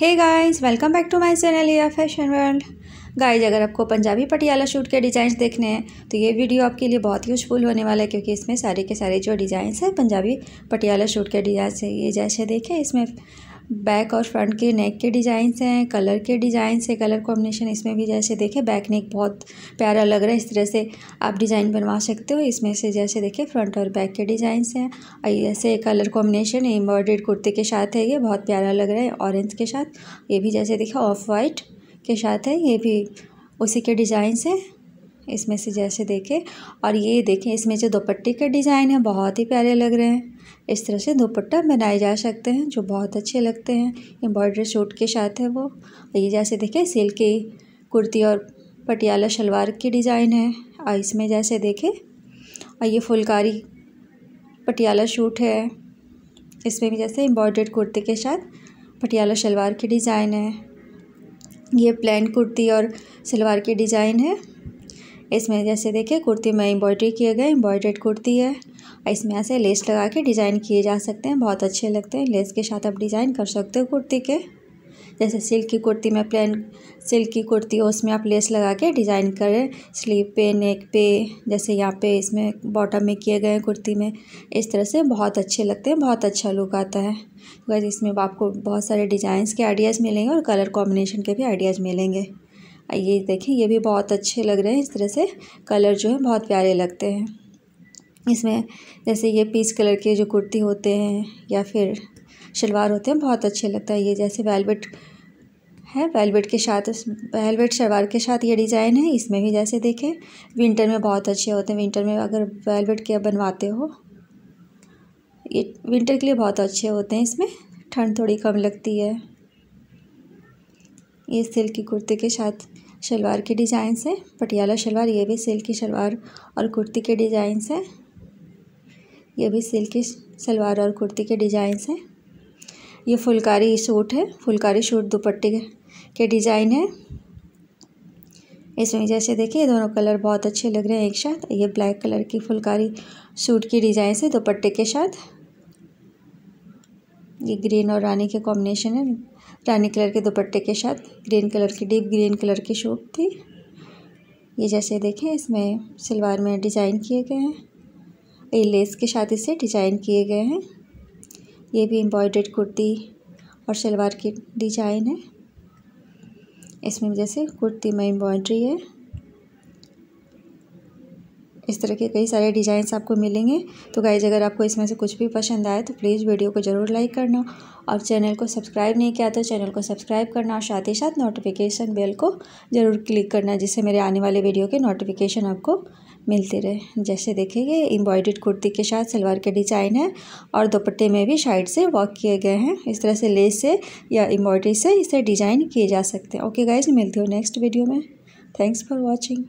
hey guys welcome back to my channel या fashion world guys अगर आपको Punjabi Patiala suit के डिज़ाइंस देखने हैं तो ये वीडियो आपके लिए बहुत यूजफुल होने वाला है क्योंकि इसमें सारे के सारे जो डिज़ाइंस हैं पंजाबी पटियाला शूट के डिज़ाइंस है ये जैसे देखें इसमें बैक और फ्रंट के नेक के डिज़ाइंस हैं कलर के डिज़ाइंस से कलर कॉम्बिनेशन इसमें भी जैसे देखे बैक नेक बहुत प्यारा लग रहा है इस तरह से आप डिज़ाइन बनवा सकते हो इसमें से जैसे देखें फ्रंट और बैक के डिज़ाइंस हैं और ऐसे कलर कॉम्बिनेशन एम्ब्रॉयड्रेड कुर्ते के साथ है ये बहुत प्यारा लग रहा है ऑरेंज के साथ ये भी जैसे देखे ऑफ वाइट के साथ है ये भी उसी के डिज़ाइंस हैं इसमें से जैसे देखें और ये देखें इसमें जो दुपट्टे के डिज़ाइन है बहुत ही प्यारे लग रहे हैं इस तरह से दुपट्टा बनाए जा सकते हैं जो बहुत अच्छे लगते हैं एम्ब्रॉयडरी सूट के साथ है वो और ये जैसे देखें सिल्क की कुर्ती और पटियाला शलवार की डिज़ाइन है और इसमें जैसे देखें और ये फुलकारी पटियाला सूट है इसमें भी जैसे एम्ब्रॉयड्रेड कुर्ती के साथ पटियाला शलवार की डिज़ाइन है ये प्लेन कुर्ती और सलवार की डिज़ाइन है इसमें जैसे देखिए कुर्ती में एम्ब्रॉयड्री किए गए एम्ब्रॉयड्रेड कुर्ती है और इसमें ऐसे लेस लगा के डिज़ाइन किए जा सकते हैं बहुत अच्छे लगते हैं लेस के साथ आप डिज़ाइन कर सकते हो कुर्ती के जैसे सिल्क की कुर्ती में प्लेन सिल्क की कुर्ती हो उसमें आप लेस लगा के डिज़ाइन करें स्लीव पे नेक पे जैसे यहाँ पे इसमें बॉटम में किए गए कुर्ती में इस तरह से बहुत अच्छे लगते हैं बहुत अच्छा लुक आता है वैसे तो इसमें आपको बहुत सारे डिज़ाइंस के आइडियाज़ मिलेंगे और कलर कॉम्बिनेशन के भी आइडियाज़ मिलेंगे ये देखिए ये भी बहुत अच्छे लग रहे हैं इस तरह से कलर जो है बहुत प्यारे लगते हैं इसमें जैसे ये पीच कलर के जो कुर्ती होते हैं या फिर शलवार होते हैं बहुत अच्छे लगता है ये जैसे वेलवेट है वेलवेट के साथ वेलवेट शलवार के साथ ये डिज़ाइन है इसमें भी जैसे देखें विंटर में बहुत अच्छे होते हैं विंटर में अगर वेलवेट के बनवाते हो ये विंटर के लिए बहुत अच्छे होते हैं इसमें ठंड थोड़ी कम लगती है ये सिल्क की कुर्ती के साथ शलवार के डिज़ाइंस है पटियाला शलवार ये भी सिल्क की शलवार और कुर्ती के डिज़ाइंस से ये भी सिल्क की शलवार और कुर्ती के डिज़ाइंस हैं ये फुलकारी सूट है फुलकारी सूट दुपट्टे के डिज़ाइन है इसमें जैसे देखिए दोनों कलर बहुत अच्छे लग रहे हैं एक साथ ये ब्लैक कलर की फुलकारी सूट की डिज़ाइन है दुपट्टे के साथ ये ग्रीन और रानी के कॉम्बिनेशन है रानी कलर के दुपट्टे के साथ ग्रीन कलर की डीप ग्रीन कलर की शूट थी ये जैसे देखें इसमें सलवार में डिज़ाइन किए गए हैं ये लेस के साथ इसे डिज़ाइन किए गए हैं ये भी एम्ब्रॉयड्रेड कुर्ती और सलवार की डिज़ाइन है इसमें जैसे कुर्ती में एम्ब्रॉयड्री है इस तरह के कई सारे डिज़ाइंस आपको मिलेंगे तो गाइज अगर आपको इसमें से कुछ भी पसंद आए तो प्लीज़ वीडियो को ज़रूर लाइक करना और चैनल को सब्सक्राइब नहीं किया तो चैनल को सब्सक्राइब करना और साथ ही साथ नोटिफिकेशन बेल को ज़रूर क्लिक करना जिससे मेरे आने वाले वीडियो के नोटिफिकेशन आपको मिलते रहे जैसे देखेंगे एम्ब्रॉयडर्ड कुर्ती के साथ सलवार के डिज़ाइन है और दोपट्टे में भी साइड से वर्क किए गए हैं इस तरह से लेस से या एम्ब्रॉयडरी से इसे डिज़ाइन किए जा सकते हैं ओके गाइज मिलती हूँ नेक्स्ट वीडियो में थैंक्स फॉर वॉचिंग